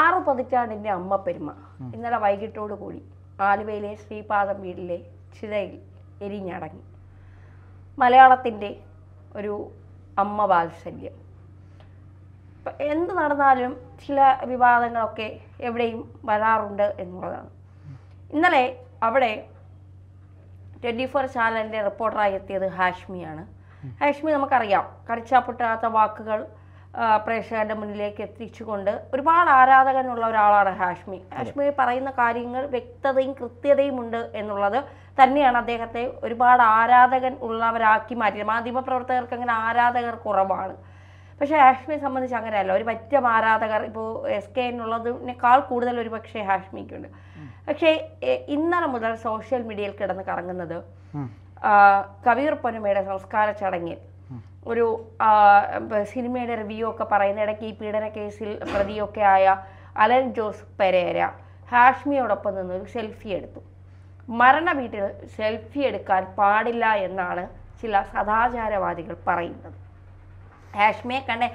ആറ് പതിറ്റാണ്ടിൻ്റെ അമ്മ പെരുമ ഇന്നലെ വൈകിട്ടോടു കൂടി ആലുവയിലെ ശ്രീപാദം വീടിലെ ചിതയിൽ എരിഞ്ഞടങ്ങി മലയാളത്തിൻ്റെ ഒരു അമ്മ വാത്സല്യം എന്ത് നടന്നാലും ചില വിവാദങ്ങളൊക്കെ എവിടെയും വരാറുണ്ട് എന്നുള്ളതാണ് ഇന്നലെ അവിടെ ട്വൻറ്റി ഫോർ ചാനലിൻ്റെ റിപ്പോർട്ടറായി എത്തിയത് ഹാഷ്മിയാണ് ഹാഷ്മി നമുക്കറിയാം കടിച്ചാപ്പൊട്ടാത്ത വാക്കുകൾ പ്രേക്ഷകരുടെ മുന്നിലേക്ക് എത്തിച്ചുകൊണ്ട് ഒരുപാട് ആരാധകനുള്ള ഒരാളാണ് ഹാഷ്മി ഹാഷ്മി പറയുന്ന കാര്യങ്ങൾ വ്യക്തതയും കൃത്യതയും ഉണ്ട് എന്നുള്ളത് തന്നെയാണ് അദ്ദേഹത്തെ ഒരുപാട് ആരാധകൻ ഉള്ളവരാക്കി മാറ്റിയത് പ്രവർത്തകർക്ക് അങ്ങനെ ആരാധകർ കുറവാണ് പക്ഷേ ഹാഷ്മിയെ സംബന്ധിച്ച് അങ്ങനെയല്ല ഒരു പറ്റം ആരാധകർ ഇപ്പോൾ എസ് കെ എന്നുള്ളതിനേക്കാൾ കൂടുതൽ ഒരു പക്ഷേ ഹാഷ്മിക്കുണ്ട് പക്ഷേ ഇന്നലെ മുതൽ സോഷ്യൽ മീഡിയയിൽ കിടന്ന് കറങ്ങുന്നത് കവിയൂർ പൊന്നമ്മയുടെ സംസ്കാര ചടങ്ങിൽ ഒരു സിനിമയുടെ റിവ്യൂ ഒക്കെ പറയുന്ന ഇടയ്ക്ക് ഈ പീഡന കേസിൽ പ്രതിയൊക്കെ ആയ അലൻ ജോസ് പെരേര ഹാഷ്മിയോടൊപ്പം നിന്ന് ഒരു സെൽഫി എടുത്തു മരണ വീട്ടിൽ സെൽഫി എടുക്കാൻ പാടില്ല എന്നാണ് ചില സദാചാരവാദികൾ പറയുന്നത് ഹാഷ്മിയെ കണ്ടേ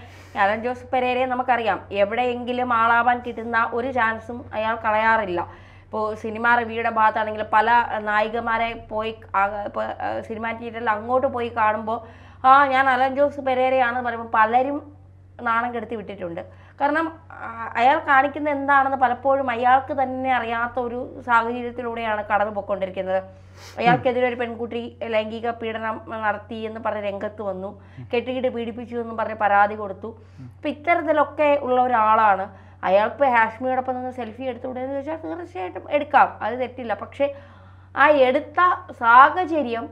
അലൻ ജോസ് പെരേരയെ നമുക്കറിയാം എവിടെയെങ്കിലും ആളാവാൻ കിട്ടുന്ന ഒരു ചാൻസും അയാൾ കളയാറില്ല ഇപ്പോൾ സിനിമ റിവ്യൂയുടെ ഭാഗത്താണെങ്കിൽ പല നായികമാരെ പോയി സിനിമ തിയേറ്ററിൽ അങ്ങോട്ട് പോയി കാണുമ്പോൾ ആ ഞാൻ അലൻ ജോസ് പെരേരയാണെന്ന് പറയുമ്പോൾ പലരും നാണം കെടുത്തി വിട്ടിട്ടുണ്ട് കാരണം അയാൾ കാണിക്കുന്ന എന്താണെന്ന് പലപ്പോഴും അയാൾക്ക് തന്നെ അറിയാത്ത ഒരു സാഹചര്യത്തിലൂടെയാണ് കടന്നു പോയിക്കൊണ്ടിരിക്കുന്നത് അയാൾക്കെതിരെ ഒരു പെൺകുട്ടി ലൈംഗിക പീഡനം നടത്തി എന്ന് പറഞ്ഞ് രംഗത്ത് വന്നു കെട്ടിയിട്ട് പീഡിപ്പിച്ചു എന്ന് പറഞ്ഞ് പരാതി കൊടുത്തു അപ്പം ഇത്തരത്തിലൊക്കെ ഉള്ള ഒരാളാണ് അയാൾക്ക് ഹാഷ്മിയോടൊപ്പം നിന്ന് സെൽഫി എടുത്തുകൂടെ എന്ന് ചോദിച്ചാൽ തീർച്ചയായിട്ടും എടുക്കാം അത് തെറ്റില്ല പക്ഷേ ആ എടുത്ത സാഹചര്യം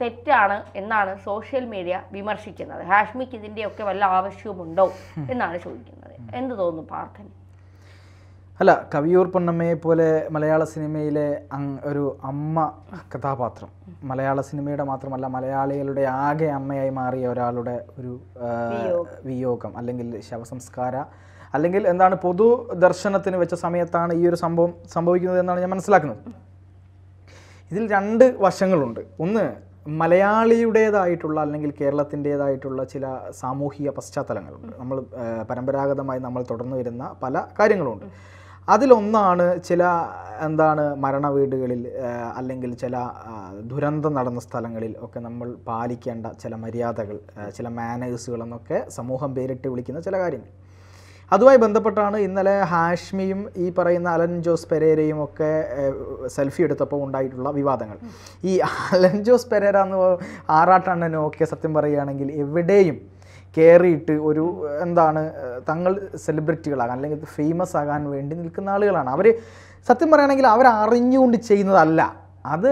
തെറ്റാണ് എന്നാണ് സോഷ്യൽ മീഡിയ വിമർശിക്കുന്നത് ഹാഷ്മിക്ക് ഇതിൻ്റെയൊക്കെ വല്ല ആവശ്യമുണ്ടോ എന്നാണ് ചോദിക്കുന്നത് എന്ത് തോന്നുന്നു പാർത്ഥൻ അല്ല കവിയൂർ പൊണ്ണമ്മയെ പോലെ മലയാള സിനിമയിലെ ഒരു അമ്മ കഥാപാത്രം മലയാള സിനിമയുടെ മാത്രമല്ല മലയാളികളുടെ ആകെ അമ്മയായി മാറിയ ഒരാളുടെ ഒരു വിയോഗം അല്ലെങ്കിൽ ശവസംസ്കാര അല്ലെങ്കിൽ എന്താണ് പൊതു ദർശനത്തിന് വെച്ച സമയത്താണ് ഈ ഒരു സംഭവം സംഭവിക്കുന്നത് എന്നാണ് ഞാൻ മനസ്സിലാക്കുന്നത് ഇതിൽ രണ്ട് വശങ്ങളുണ്ട് ഒന്ന് മലയാളിയുടേതായിട്ടുള്ള അല്ലെങ്കിൽ കേരളത്തിൻ്റേതായിട്ടുള്ള ചില സാമൂഹിക പശ്ചാത്തലങ്ങളുണ്ട് നമ്മൾ പരമ്പരാഗതമായി നമ്മൾ തുടർന്നു വരുന്ന പല കാര്യങ്ങളുണ്ട് അതിലൊന്നാണ് ചില എന്താണ് മരണവീടുകളിൽ അല്ലെങ്കിൽ ചില ദുരന്തം നടന്ന സ്ഥലങ്ങളിൽ ഒക്കെ നമ്മൾ പാലിക്കേണ്ട ചില മര്യാദകൾ ചില മാനേഴ്സുകൾ എന്നൊക്കെ സമൂഹം പേരിട്ട് വിളിക്കുന്ന ചില കാര്യങ്ങൾ അതുമായി ബന്ധപ്പെട്ടാണ് ഇന്നലെ ഹാഷ്മിയും ഈ പറയുന്ന അലൻ ജോസ് പെരേരയും ഒക്കെ സെൽഫി എടുത്തപ്പോൾ ഉണ്ടായിട്ടുള്ള വിവാദങ്ങൾ ഈ അലൻ ജോസ് പെരേര എന്ന് ആറാട്ടണ്ണനോ ഒക്കെ സത്യം പറയുകയാണെങ്കിൽ എവിടെയും കയറിയിട്ട് ഒരു എന്താണ് തങ്ങൾ സെലിബ്രിറ്റികളാകാൻ അല്ലെങ്കിൽ ഫേമസ് ആകാൻ വേണ്ടി നിൽക്കുന്ന ആളുകളാണ് അവർ സത്യം പറയുകയാണെങ്കിൽ അവരറിഞ്ഞുകൊണ്ട് ചെയ്യുന്നതല്ല അത്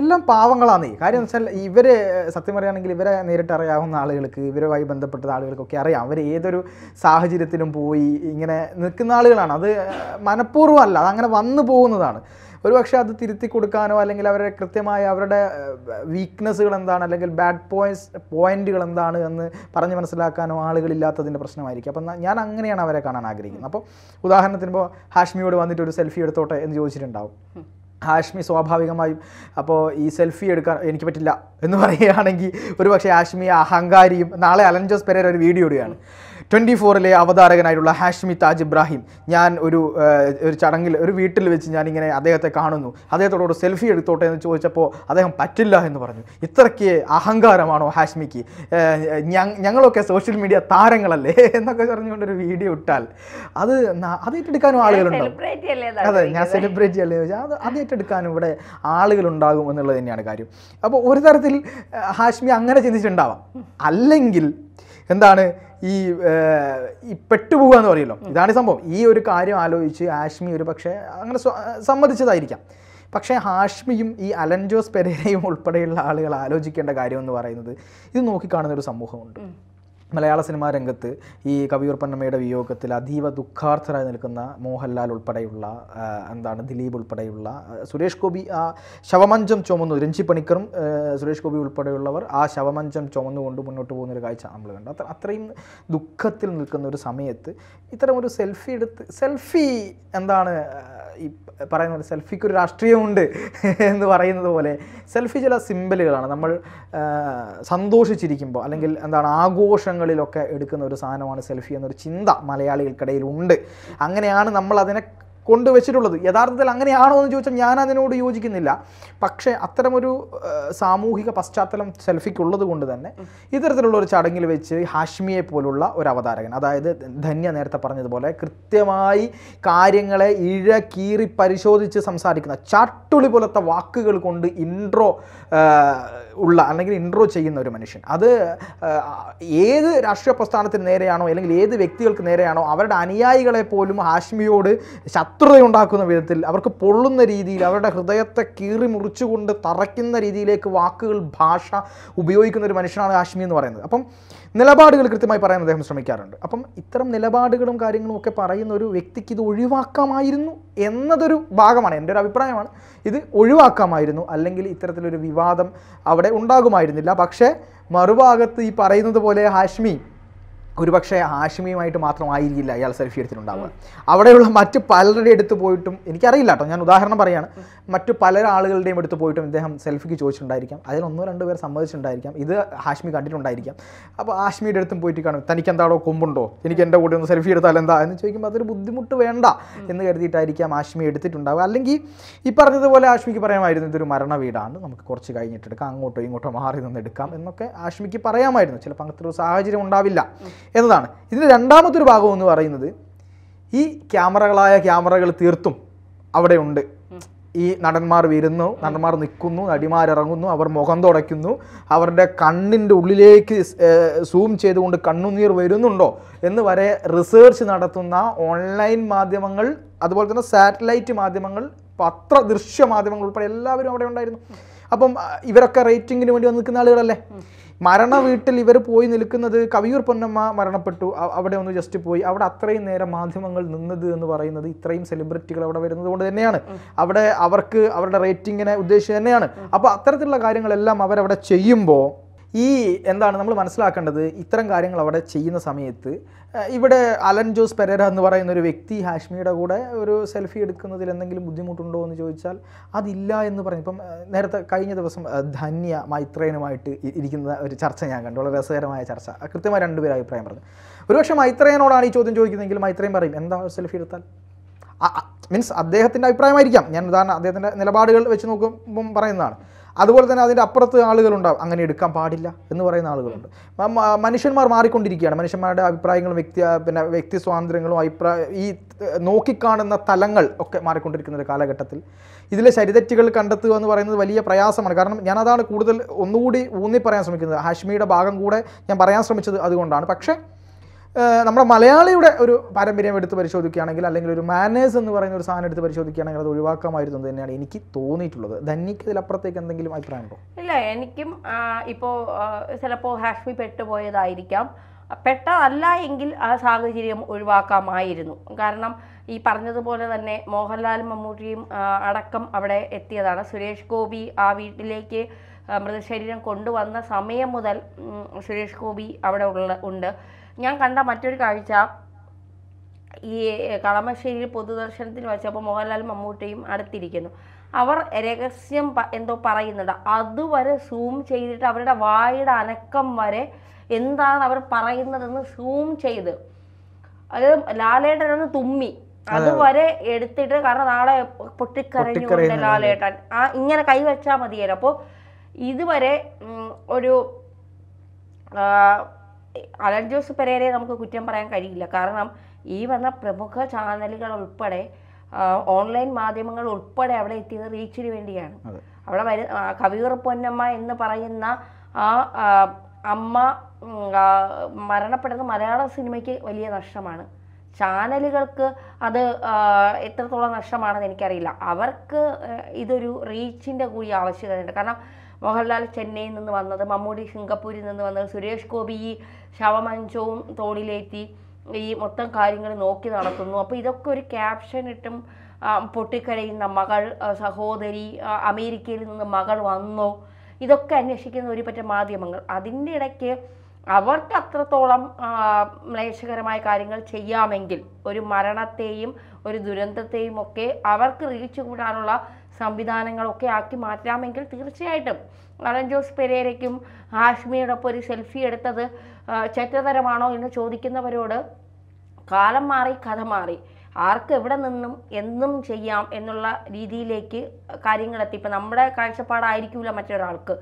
എല്ലാം പാവങ്ങളാണ് കാര്യം വെച്ചാൽ ഇവർ സത്യം പറയുകയാണെങ്കിൽ ഇവരെ നേരിട്ട് അറിയാവുന്ന ആളുകൾക്ക് ഇവരുമായി ബന്ധപ്പെട്ട ആളുകൾക്കൊക്കെ അറിയാം അവർ ഏതൊരു സാഹചര്യത്തിലും പോയി ഇങ്ങനെ നിൽക്കുന്ന ആളുകളാണ് അത് മനഃപൂർവ്വമല്ല അല്ല അതങ്ങനെ വന്നു പോകുന്നതാണ് ഒരു പക്ഷേ അത് തിരുത്തി കൊടുക്കാനോ അല്ലെങ്കിൽ അവരുടെ കൃത്യമായി അവരുടെ വീക്ക്നെസ്സുകൾ എന്താണ് അല്ലെങ്കിൽ ബാഡ് പോയിൻസ് പോയിൻറ്റുകൾ എന്താണ് എന്ന് പറഞ്ഞ് മനസ്സിലാക്കാനോ ആളുകളില്ലാത്തതിൻ്റെ പ്രശ്നമായിരിക്കും അപ്പം ഞാൻ അങ്ങനെയാണ് അവരെ കാണാൻ ആഗ്രഹിക്കുന്നത് അപ്പോൾ ഉദാഹരണത്തിന് ഇപ്പോൾ ഹാഷ്മിയോട് വന്നിട്ട് ഒരു സെൽഫി എടുത്തോട്ടെ എന്ന് ചോദിച്ചിട്ടുണ്ടാവും ഹാഷ്മി സ്വാഭാവികമായും അപ്പോൾ ഈ സെൽഫി എടുക്കാൻ എനിക്ക് പറ്റില്ല എന്ന് പറയുകയാണെങ്കിൽ ഒരുപക്ഷെ ആഷ്മി ഹാഷ്മി അഹങ്കാരിയും നാളെ അലൻ ജോസ് പെരേര ഒരു വീഡിയോ ഇടുകയാണ് ട്വൻറ്റി ഫോറിലെ അവതാരകനായിട്ടുള്ള ഹാഷ്മി താജ് ഇബ്രാഹിം ഞാൻ ഒരു ഒരു ചടങ്ങിൽ ഒരു വീട്ടിൽ വെച്ച് ഞാനിങ്ങനെ അദ്ദേഹത്തെ കാണുന്നു അദ്ദേഹത്തോട് സെൽഫി എടുത്തോട്ടെ എന്ന് ചോദിച്ചപ്പോൾ അദ്ദേഹം പറ്റില്ല എന്ന് പറഞ്ഞു ഇത്രയ്ക്ക് അഹങ്കാരമാണോ ഹാഷ്മിക്ക് ഞങ്ങളൊക്കെ സോഷ്യൽ മീഡിയ താരങ്ങളല്ലേ എന്നൊക്കെ പറഞ്ഞുകൊണ്ടൊരു വീഡിയോ ഇട്ടാൽ അത് അത് ഏറ്റെടുക്കാനും ആളുകളുണ്ടാവും അതെ ഞാൻ സെലിബ്രിറ്റി അല്ലേ ചോദിച്ചാൽ അത് അതേറ്റെടുക്കാനും ഇവിടെ ആളുകളുണ്ടാകും എന്നുള്ളത് തന്നെയാണ് കാര്യം അപ്പോൾ ഒരു തരത്തിൽ ഹാഷ്മി അങ്ങനെ ചിന്തിച്ചിട്ടുണ്ടാവാം അല്ലെങ്കിൽ എന്താണ് ഈ ഈ പെട്ടുപോകുക എന്ന് പറയുമല്ലോ ഇതാണ് സംഭവം ഈ ഒരു കാര്യം ആലോചിച്ച് ആഷ്മി ഒരു പക്ഷേ അങ്ങനെ സമ്മതിച്ചതായിരിക്കാം പക്ഷേ ഹാഷ്മിയും ഈ അലൻജോസ് പെരേരയും ഉൾപ്പെടെയുള്ള ആളുകൾ ആലോചിക്കേണ്ട കാര്യം എന്ന് പറയുന്നത് ഇത് നോക്കിക്കാണുന്ന ഒരു സമൂഹമുണ്ട് മലയാള സിനിമാ രംഗത്ത് ഈ കവിയൂർ പന്നമ്മയുടെ വിയോഗത്തിൽ അതീവ ദുഃഖാർത്ഥരായി നിൽക്കുന്ന മോഹൻലാൽ ഉൾപ്പെടെയുള്ള എന്താണ് ദിലീപ് ഉൾപ്പെടെയുള്ള സുരേഷ് ഗോപി ആ ശവമഞ്ചം ചുമന്നു രഞ്ജി പണിക്കറും സുരേഷ് ഗോപി ഉൾപ്പെടെയുള്ളവർ ആ ശവമഞ്ചം ചുമന്നുകൊണ്ട് മുന്നോട്ട് പോകുന്ന ഒരു കാഴ്ച നമ്മൾ കണ്ടു അത്ര അത്രയും ദുഃഖത്തിൽ നിൽക്കുന്ന ഒരു സമയത്ത് ഇത്തരം ഒരു സെൽഫി എടുത്ത് സെൽഫി എന്താണ് ഈ പറയുന്ന പോലെ സെൽഫിക്ക് ഒരു രാഷ്ട്രീയമുണ്ട് എന്ന് പറയുന്നത് പോലെ സെൽഫി ചില സിമ്പിളുകളാണ് നമ്മൾ സന്തോഷിച്ചിരിക്കുമ്പോൾ അല്ലെങ്കിൽ എന്താണ് ആഘോഷങ്ങളിലൊക്കെ എടുക്കുന്ന ഒരു സാധനമാണ് സെൽഫി എന്നൊരു ചിന്ത മലയാളികൾക്കിടയിലുണ്ട് അങ്ങനെയാണ് നമ്മൾ അതിനെ കൊണ്ടുവച്ചിട്ടുള്ളത് യഥാർത്ഥത്തിൽ അങ്ങനെയാണോ എന്ന് ചോദിച്ചാൽ ഞാൻ അതിനോട് യോജിക്കുന്നില്ല പക്ഷേ അത്തരമൊരു സാമൂഹിക പശ്ചാത്തലം സെൽഫിക്കുള്ളത് കൊണ്ട് തന്നെ ഇത്തരത്തിലുള്ള ഒരു ചടങ്ങിൽ വെച്ച് ഹാഷ്മിയെ പോലുള്ള ഒരു അവതാരകൻ അതായത് ധന്യ നേരത്തെ പറഞ്ഞതുപോലെ കൃത്യമായി കാര്യങ്ങളെ ഇഴ കീറി പരിശോധിച്ച് സംസാരിക്കുന്ന ചട്ടുളി പോലത്തെ വാക്കുകൾ കൊണ്ട് ഇൻട്രോ ഉള്ള അല്ലെങ്കിൽ ഇൻട്രോ ചെയ്യുന്ന ഒരു മനുഷ്യൻ അത് ഏത് രാഷ്ട്രീയ പ്രസ്ഥാനത്തിന് നേരെയാണോ അല്ലെങ്കിൽ ഏത് വ്യക്തികൾക്ക് നേരെയാണോ അവരുടെ അനുയായികളെ പോലും ഹാഷ്മിയോട് ശത്രു ശത്രുതയുണ്ടാക്കുന്ന വിധത്തിൽ അവർക്ക് പൊള്ളുന്ന രീതിയിൽ അവരുടെ ഹൃദയത്തെ കീറി മുറിച്ചുകൊണ്ട് തറയ്ക്കുന്ന രീതിയിലേക്ക് വാക്കുകൾ ഭാഷ ഉപയോഗിക്കുന്ന ഒരു മനുഷ്യനാണ് ഹാഷ്മി എന്ന് പറയുന്നത് അപ്പം നിലപാടുകൾ കൃത്യമായി പറയാൻ അദ്ദേഹം ശ്രമിക്കാറുണ്ട് അപ്പം ഇത്തരം നിലപാടുകളും കാര്യങ്ങളും ഒക്കെ പറയുന്ന ഒരു വ്യക്തിക്ക് ഇത് ഒഴിവാക്കാമായിരുന്നു എന്നതൊരു ഭാഗമാണ് എൻ്റെ ഒരു അഭിപ്രായമാണ് ഇത് ഒഴിവാക്കാമായിരുന്നു അല്ലെങ്കിൽ ഇത്തരത്തിലൊരു വിവാദം അവിടെ ഉണ്ടാകുമായിരുന്നില്ല പക്ഷേ മറുഭാഗത്ത് ഈ പറയുന്നത് പോലെ ഹാഷ്മി ഒരുപക്ഷെ ഹാഷിമിയുമായിട്ട് മാത്രമായിരിക്കില്ല അയാൾ സെൽഫി എടുത്തിട്ടുണ്ടാവുക അവിടെയുള്ള മറ്റ് പലരുടെ എടുത്ത് പോയിട്ടും എനിക്കറിയില്ല കേട്ടോ ഞാൻ ഉദാഹരണം പറയാണ് മറ്റു പല ആളുകളുടെയും എടുത്ത് പോയിട്ടും ഇദ്ദേഹം സെൽഫിക്ക് ചോദിച്ചിട്ടുണ്ടായിരിക്കാം അതിൽ ഒന്നോ രണ്ടോ പേർ സമ്മതിച്ചിട്ടുണ്ടായിരിക്കാം ഇത് ഹാഷ്മി കണ്ടിട്ടുണ്ടായിരിക്കാം അപ്പോൾ ഹാഷ്മിയുടെ അടുത്തും പോയിട്ട് കാണും തനിക്ക് എന്താണോ കൊമ്പുണ്ടോ എനിക്ക് എൻ്റെ കൂടെ ഒന്ന് സെൽഫി എടുത്താൽ എന്താ എന്ന് ചോദിക്കുമ്പോൾ അതൊരു ബുദ്ധിമുട്ട് വേണ്ട എന്ന് കരുതിയിട്ടായിരിക്കാം ഹാഷ്മി എടുത്തിട്ടുണ്ടാവുക അല്ലെങ്കിൽ ഈ പറഞ്ഞതുപോലെ ഹാഷ്മിക്ക് പറയാമായിരുന്നു ഇതൊരു മരണ വീടാണ് നമുക്ക് കുറച്ച് കഴിഞ്ഞിട്ടെടുക്കാം അങ്ങോട്ടോ ഇങ്ങോട്ടോ മാറി നിന്ന് എടുക്കാം എന്നൊക്കെ ഹാഷ്മിക്ക് പറയാമായിരുന്നു ചിലപ്പോൾ അങ്ങനത്തെ ഒരു സാഹചര്യം ഉണ്ടാവില്ല എന്നതാണ് ഇതിൻ്റെ രണ്ടാമത്തൊരു ഭാഗം എന്ന് പറയുന്നത് ഈ ക്യാമറകളായ ക്യാമറകൾ തീർത്തും അവിടെ ഉണ്ട് ഈ നടന്മാർ വരുന്നു നടന്മാർ നിൽക്കുന്നു നടിമാരിറങ്ങുന്നു അവർ മുഖം തുടയ്ക്കുന്നു അവരുടെ കണ്ണിൻ്റെ ഉള്ളിലേക്ക് സൂം ചെയ്തുകൊണ്ട് കണ്ണുനീർ വരുന്നുണ്ടോ എന്ന് വരെ റിസർച്ച് നടത്തുന്ന ഓൺലൈൻ മാധ്യമങ്ങൾ അതുപോലെ തന്നെ സാറ്റലൈറ്റ് മാധ്യമങ്ങൾ പത്ര ദൃശ്യ മാധ്യമങ്ങൾ ഉൾപ്പെടെ എല്ലാവരും അവിടെ ഉണ്ടായിരുന്നു അപ്പം ഇവരൊക്കെ റേറ്റിങ്ങിന് വേണ്ടി വന്ന് നിൽക്കുന്ന ആളുകളല്ലേ മരണ വീട്ടിൽ ഇവർ പോയി നിൽക്കുന്നത് കവിയൂർ പൊന്നമ്മ മരണപ്പെട്ടു അവിടെ ഒന്ന് ജസ്റ്റ് പോയി അവിടെ അത്രയും നേരം മാധ്യമങ്ങൾ നിന്നത് എന്ന് പറയുന്നത് ഇത്രയും സെലിബ്രിറ്റികൾ അവിടെ വരുന്നത് കൊണ്ട് തന്നെയാണ് അവിടെ അവർക്ക് അവരുടെ റേറ്റിങ്ങിനെ ഉദ്ദേശിച്ച് തന്നെയാണ് അപ്പോൾ അത്തരത്തിലുള്ള കാര്യങ്ങളെല്ലാം അവരവിടെ ചെയ്യുമ്പോൾ ഈ എന്താണ് നമ്മൾ മനസ്സിലാക്കേണ്ടത് ഇത്തരം കാര്യങ്ങൾ അവിടെ ചെയ്യുന്ന സമയത്ത് ഇവിടെ അലൻ ജോസ് പെരേര എന്ന് പറയുന്ന ഒരു വ്യക്തി ഹാഷ്മിയുടെ കൂടെ ഒരു സെൽഫി എടുക്കുന്നതിൽ എന്തെങ്കിലും ബുദ്ധിമുട്ടുണ്ടോ എന്ന് ചോദിച്ചാൽ അതില്ല എന്ന് പറഞ്ഞു ഇപ്പം നേരത്തെ കഴിഞ്ഞ ദിവസം ധന്യ മൈത്രേനുമായിട്ട് ഇരിക്കുന്ന ഒരു ചർച്ച ഞാൻ കണ്ടു വളരെ രസകരമായ ചർച്ച കൃത്യമായി രണ്ടുപേർ അഭിപ്രായം പറഞ്ഞു ഒരുപക്ഷെ മൈത്രേനോടാണ് ഈ ചോദ്യം ചോദിക്കുന്നതെങ്കിൽ മൈത്രേം പറയും എന്താ സെൽഫി എടുത്താൽ മീൻസ് അദ്ദേഹത്തിൻ്റെ അഭിപ്രായമായിരിക്കാം ഞാൻ ഉദാഹരണം അദ്ദേഹത്തിൻ്റെ നിലപാടുകൾ വെച്ച് നോക്കുമ്പം പറയുന്നതാണ് അതുപോലെ തന്നെ അതിൻ്റെ അപ്പുറത്ത് ആളുകളുണ്ടാവും അങ്ങനെ എടുക്കാൻ പാടില്ല എന്ന് പറയുന്ന ആളുകളുണ്ട് മനുഷ്യന്മാർ മാറിക്കൊണ്ടിരിക്കുകയാണ് മനുഷ്യന്മാരുടെ അഭിപ്രായങ്ങളും വ്യക്തി പിന്നെ വ്യക്തി സ്വാതന്ത്ര്യങ്ങളും അഭിപ്രായ ഈ നോക്കിക്കാണുന്ന തലങ്ങൾ ഒക്കെ മാറിക്കൊണ്ടിരിക്കുന്ന ഒരു കാലഘട്ടത്തിൽ ഇതിലെ ശരിതെറ്റുകൾ കണ്ടെത്തുക എന്ന് പറയുന്നത് വലിയ പ്രയാസമാണ് കാരണം ഞാനതാണ് കൂടുതൽ ഒന്നുകൂടി ഊന്നി പറയാൻ ശ്രമിക്കുന്നത് ഹാഷ്മിയുടെ ഭാഗം കൂടെ ഞാൻ പറയാൻ ശ്രമിച്ചത് അതുകൊണ്ടാണ് പക്ഷേ നമ്മുടെ മലയാളിയുടെ ഒരു പാരമ്പര്യം എടുത്ത് പരിശോധിക്കുകയാണെങ്കിൽ അല്ലെങ്കിൽ ഒരു മാനേഴ്സ് എന്ന് പറയുന്ന ഒരു സാധനം എടുത്ത് പരിശോധിക്കുകയാണെങ്കിൽ അത് ഒഴിവാക്കാമായിരുന്നു തന്നെയാണ് എനിക്ക് തോന്നിയിട്ടുള്ളത് ധന്യക്ക് ഇതിലപ്പുറത്തേക്ക് എന്തെങ്കിലും അഭിപ്രായമുണ്ടോ ഇല്ല എനിക്കും ഇപ്പോൾ ചിലപ്പോൾ ഹാഷ്മി പെട്ടുപോയതായിരിക്കാം പെട്ടതല്ല എങ്കിൽ ആ സാഹചര്യം ഒഴിവാക്കാമായിരുന്നു കാരണം ഈ പറഞ്ഞതുപോലെ തന്നെ മോഹൻലാൽ മമ്മൂട്ടിയും അടക്കം അവിടെ എത്തിയതാണ് സുരേഷ് ഗോപി ആ വീട്ടിലേക്ക് മൃതശരീരം കൊണ്ടുവന്ന സമയം മുതൽ സുരേഷ് ഗോപി അവിടെ ഉള്ള ഉണ്ട് ഞാൻ കണ്ട മറ്റൊരു കാഴ്ച ഈ കളമശ്ശേരിയിൽ പൊതുദർശനത്തിന് വെച്ചപ്പോൾ മോഹൻലാൽ മമ്മൂട്ടിയും അടുത്തിരിക്കുന്നു അവർ രഹസ്യം എന്തോ പറയുന്നുണ്ട് അതുവരെ സൂം ചെയ്തിട്ട് അവരുടെ വായുടെ അനക്കം വരെ എന്താണ് അവർ പറയുന്നതെന്ന് സൂം ചെയ്ത് അത് ഒന്ന് തുമ്മി അതുവരെ എടുത്തിട്ട് കാരണം നാളെ പൊട്ടിക്കരഞ്ഞുകൊണ്ട് ലാലേട്ടൻ ആ ഇങ്ങനെ കൈവച്ചാൽ മതിയല്ലോ അപ്പോൾ ഇതുവരെ ഒരു അലൻ ജോസ് പെരേരെ നമുക്ക് കുറ്റം പറയാൻ കഴിയില്ല കാരണം ഈ വന്ന പ്രമുഖ ചാനലുകൾ ഉൾപ്പെടെ ഓൺലൈൻ മാധ്യമങ്ങൾ ഉൾപ്പെടെ അവിടെ എത്തിയത് റീച്ചിന് വേണ്ടിയാണ് അവിടെ വരു കവിയൂർ പൊന്നമ്മ എന്ന് പറയുന്ന ആ അമ്മ മരണപ്പെടുന്ന മലയാള സിനിമയ്ക്ക് വലിയ നഷ്ടമാണ് ചാനലുകൾക്ക് അത് എത്രത്തോളം നഷ്ടമാണെന്ന് എനിക്കറിയില്ല അവർക്ക് ഇതൊരു റീച്ചിൻ്റെ കൂടി ആവശ്യകതയുണ്ട് കാരണം മോഹൻലാൽ ചെന്നൈയിൽ നിന്ന് വന്നത് മമ്മൂടി സിംഗപ്പൂരിൽ നിന്ന് വന്നത് സുരേഷ് ഗോപി ഈ ശവമഞ്ചവും തോളിലേറ്റി ഈ മൊത്തം കാര്യങ്ങൾ നോക്കി നടത്തുന്നു അപ്പോൾ ഇതൊക്കെ ഒരു ക്യാപ്ഷൻ ഇട്ടും പൊട്ടിക്കരയുന്ന മകൾ സഹോദരി അമേരിക്കയിൽ നിന്ന് മകൾ വന്നോ ഇതൊക്കെ അന്വേഷിക്കുന്ന ഒരു പറ്റം മാധ്യമങ്ങൾ അതിൻ്റെ ഇടയ്ക്ക് അവർക്ക് അത്രത്തോളം മ്ലേശകരമായ കാര്യങ്ങൾ ചെയ്യാമെങ്കിൽ ഒരു മരണത്തെയും ഒരു ദുരന്തത്തെയും ഒക്കെ അവർക്ക് റീച്ച് കൂടാനുള്ള സംവിധാനങ്ങളൊക്കെ ആക്കി മാറ്റാമെങ്കിൽ തീർച്ചയായിട്ടും അലൻ ജോസ് പെരേരയ്ക്കും ഹാഷ്മിയോടൊപ്പം ഒരു സെൽഫി എടുത്തത് ചെറ്റതരമാണോ എന്ന് ചോദിക്കുന്നവരോട് കാലം മാറി കഥ മാറി ആർക്ക് എവിടെ നിന്നും എന്നും ചെയ്യാം എന്നുള്ള രീതിയിലേക്ക് കാര്യങ്ങളെത്തി ഇപ്പം നമ്മുടെ കാഴ്ചപ്പാടായിരിക്കില്ല മറ്റൊരാൾക്ക്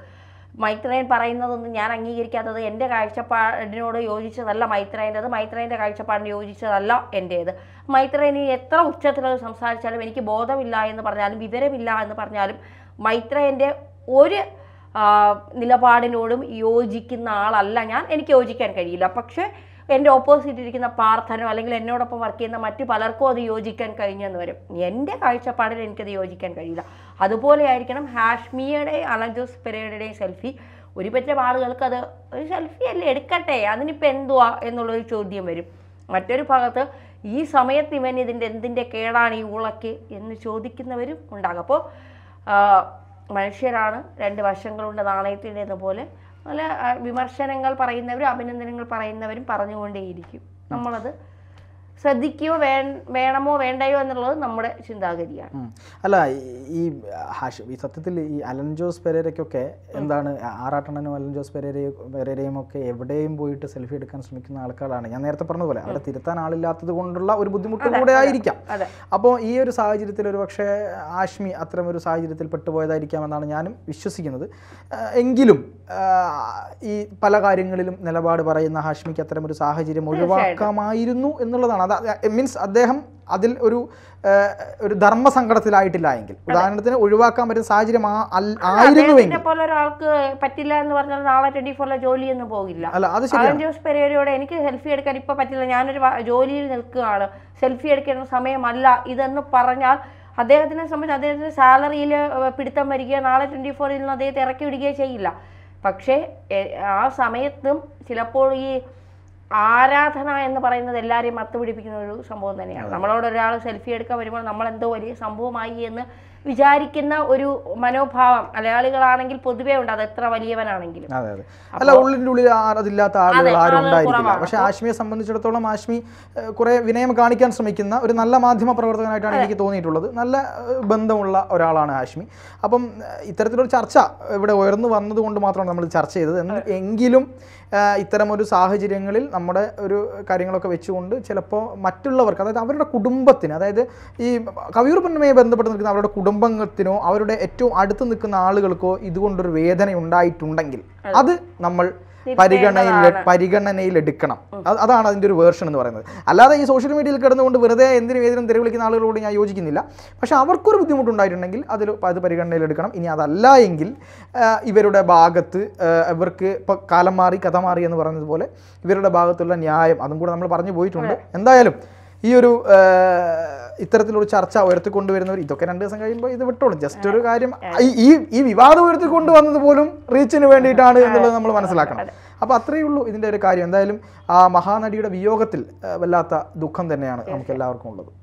മൈത്രേൻ പറയുന്നതൊന്നും ഞാൻ അംഗീകരിക്കാത്തത് എൻ്റെ കാഴ്ചപ്പാടിനോട് യോജിച്ചതല്ല മൈത്രേൻ്റെത് മൈത്രേൻ്റെ കാഴ്ചപ്പാടിന് യോജിച്ചതല്ല എൻ്റേത് ഇനി എത്ര ഉച്ചത്തിലത് സംസാരിച്ചാലും എനിക്ക് ബോധമില്ല എന്ന് പറഞ്ഞാലും വിവരമില്ല എന്ന് പറഞ്ഞാലും മൈത്രേൻ്റെ ഒരു നിലപാടിനോടും യോജിക്കുന്ന ആളല്ല ഞാൻ എനിക്ക് യോജിക്കാൻ കഴിയില്ല പക്ഷേ എൻ്റെ ഓപ്പോസിറ്റ് ഇരിക്കുന്ന പാർത്ഥനോ അല്ലെങ്കിൽ എന്നോടൊപ്പം വർക്ക് ചെയ്യുന്ന മറ്റ് പലർക്കും അത് യോജിക്കാൻ കഴിഞ്ഞെന്ന് വരും എൻ്റെ കാഴ്ചപ്പാടിൽ എനിക്കത് യോജിക്കാൻ കഴിയില്ല അതുപോലെ ആയിരിക്കണം ഹാഷ്മിയുടെയും അലൻ ജോസ് പെരേഡയുടെയും സെൽഫി ഒരുപറ്റം ആളുകൾക്ക് അത് ഒരു സെൽഫി അല്ലേ എടുക്കട്ടെ അതിനിപ്പോൾ എന്തുവാ എന്നുള്ളൊരു ചോദ്യം വരും മറ്റൊരു ഭാഗത്ത് ഈ സമയത്ത് ഇവൻ ഇതിൻ്റെ എന്തിൻ്റെ കേടാണ് ഈ ഉളക്ക് എന്ന് ചോദിക്കുന്നവരും ഉണ്ടാകും അപ്പോൾ മനുഷ്യരാണ് രണ്ട് വശങ്ങളുണ്ട് നാണയത്തിൻ്റെ പോലെ നല്ല വിമർശനങ്ങൾ പറയുന്നവരും അഭിനന്ദനങ്ങൾ പറയുന്നവരും പറഞ്ഞുകൊണ്ടേയിരിക്കും നമ്മളത് ശ്രദ്ധിക്കുകയോ വേണമോ വേണ്ടയോ എന്നുള്ളത് നമ്മുടെ ചിന്താഗതിയാണ് അല്ല ഈ ഹാഷ് ഈ സത്യത്തിൽ ഈ അലൻ ജോസ് പെരേരയ്ക്കൊക്കെ എന്താണ് ആറാട്ടണനും അലൻ ജോസ് പെരേരയും പെരേരയും ഒക്കെ എവിടെയും പോയിട്ട് സെൽഫി എടുക്കാൻ ശ്രമിക്കുന്ന ആൾക്കാരാണ് ഞാൻ നേരത്തെ പറഞ്ഞതുപോലെ അവിടെ തിരുത്താൻ ആളില്ലാത്തത് കൊണ്ടുള്ള ഒരു ബുദ്ധിമുട്ട് കൂടെ ആയിരിക്കാം അപ്പോൾ ഈ ഒരു സാഹചര്യത്തിൽ ഒരു പക്ഷേ ആഷ്മി അത്തരം ഒരു സാഹചര്യത്തിൽ പെട്ടുപോയതായിരിക്കാം എന്നാണ് ഞാനും വിശ്വസിക്കുന്നത് എങ്കിലും ഈ പല കാര്യങ്ങളിലും നിലപാട് പറയുന്ന ഹാഷ്മിക്ക് അത്തരം ഒരു സാഹചര്യം ഒഴിവാക്കാമായിരുന്നു എന്നുള്ളതാണ് അത് മീൻസ് അദ്ദേഹം അതിൽ ഒരു ഒരു ധർമ്മ സങ്കടത്തിലായിട്ടില്ല എങ്കിൽ ഉദാഹരണത്തിന് ഒഴിവാക്കാൻ പറ്റുന്ന സാഹചര്യം ആയിരുന്നു പോലെ ഒരാൾക്ക് പറ്റില്ല എന്ന് പറഞ്ഞാൽ നാളെ ട്വന്റി ഫോറിലെ ജോലിയൊന്നും പോകില്ല അത് ജോസ് പെരേരയോട് എനിക്ക് സെൽഫി എടുക്കാൻ ഇപ്പൊ പറ്റില്ല ഞാനൊരു ജോലിയിൽ നിൽക്കുകയാണ് സെൽഫി എടുക്കേണ്ട സമയമല്ല ഇതെന്ന് പറഞ്ഞാൽ അദ്ദേഹത്തിനെ സംബന്ധിച്ച് അദ്ദേഹത്തിന്റെ സാലറിയിൽ പിടുത്തം വരികയോ നാളെ ട്വന്റി ഫോറിൽ നിന്ന് അദ്ദേഹത്തെ ഇറക്കി വിടുകയോ ചെയ്യില്ല പക്ഷേ ആ സമയത്തും ചിലപ്പോൾ ഈ ആരാധന എന്ന് പറയുന്നത് എല്ലാവരെയും മത്തുപിടിപ്പിക്കുന്ന ഒരു സംഭവം തന്നെയാണ് നമ്മളോട് ഒരാൾ സെൽഫി എടുക്കാൻ വരുമ്പോൾ നമ്മൾ എന്തോ വലിയ സംഭവമായി എന്ന് വിചാരിക്കുന്ന ഒരു മനോഭാവം മലയാളികളാണെങ്കിൽ പൊതുവേ ഉണ്ട് അത് എത്ര വലിയവനാണെങ്കിലും അല്ല ഉള്ളിൻ്റെ ഉള്ളിൽ അതില്ലാത്ത ആളുകൾ ആരും പക്ഷെ ആശ്മിയെ സംബന്ധിച്ചിടത്തോളം ആശ്മി കുറെ വിനയം കാണിക്കാൻ ശ്രമിക്കുന്ന ഒരു നല്ല മാധ്യമ പ്രവർത്തകനായിട്ടാണ് എനിക്ക് തോന്നിയിട്ടുള്ളത് നല്ല ബന്ധമുള്ള ഒരാളാണ് ആശ്മി അപ്പം ഇത്തരത്തിലൊരു ചർച്ച ഇവിടെ ഉയർന്നു വന്നതുകൊണ്ട് മാത്രമാണ് നമ്മൾ ചർച്ച ചെയ്തത് എങ്കിലും ഇത്തരമൊരു സാഹചര്യങ്ങളിൽ നമ്മുടെ ഒരു കാര്യങ്ങളൊക്കെ വെച്ചുകൊണ്ട് ചിലപ്പോൾ മറ്റുള്ളവർക്ക് അതായത് അവരുടെ കുടുംബത്തിന് അതായത് ഈ കവിയൂർപ്പനുമായി ബന്ധപ്പെട്ട് നിൽക്കുന്ന അവരുടെ കുടുംബത്തിനോ അവരുടെ ഏറ്റവും അടുത്ത് നിൽക്കുന്ന ആളുകൾക്കോ ഇതുകൊണ്ടൊരു വേദന ഉണ്ടായിട്ടുണ്ടെങ്കിൽ അത് നമ്മൾ പരിഗണനയിൽ പരിഗണനയിൽ എടുക്കണം അതാണ് അതിൻ്റെ ഒരു വേർഷൻ എന്ന് പറയുന്നത് അല്ലാതെ ഈ സോഷ്യൽ മീഡിയയിൽ കിടന്നുകൊണ്ട് വെറുതെ എന്തിനും ഏതിനും തിരവിളിക്കുന്ന ആളുകളോട് ഞാൻ യോജിക്കുന്നില്ല പക്ഷെ അവർക്കൊരു ബുദ്ധിമുട്ടുണ്ടായിട്ടുണ്ടെങ്കിൽ അതിൽ അത് പരിഗണനയിൽ എടുക്കണം ഇനി അതല്ല എങ്കിൽ ഇവരുടെ ഭാഗത്ത് ഇവർക്ക് ഇപ്പോൾ കാലം മാറി കഥ മാറി എന്ന് പറഞ്ഞതുപോലെ ഇവരുടെ ഭാഗത്തുള്ള ന്യായം അതും കൂടെ നമ്മൾ പറഞ്ഞു പോയിട്ടുണ്ട് എന്തായാലും ഈ ഒരു ഇത്തരത്തിലൊരു ചർച്ച ഉയർത്തിക്കൊണ്ടുവരുന്നവർ ഇതൊക്കെ രണ്ട് ദിവസം കഴിയുമ്പോൾ ഇത് വിട്ടോളും ജസ്റ്റ് ഒരു കാര്യം ഈ ഈ വിവാദം വന്നത് പോലും റീച്ചിന് വേണ്ടിയിട്ടാണ് എന്നുള്ളത് നമ്മൾ മനസ്സിലാക്കണം അപ്പോൾ അത്രയേ ഉള്ളൂ ഇതിന്റെ ഒരു കാര്യം എന്തായാലും ആ മഹാനടിയുടെ വിയോഗത്തിൽ വല്ലാത്ത ദുഃഖം തന്നെയാണ് നമുക്ക് എല്ലാവർക്കും ഉള്ളത്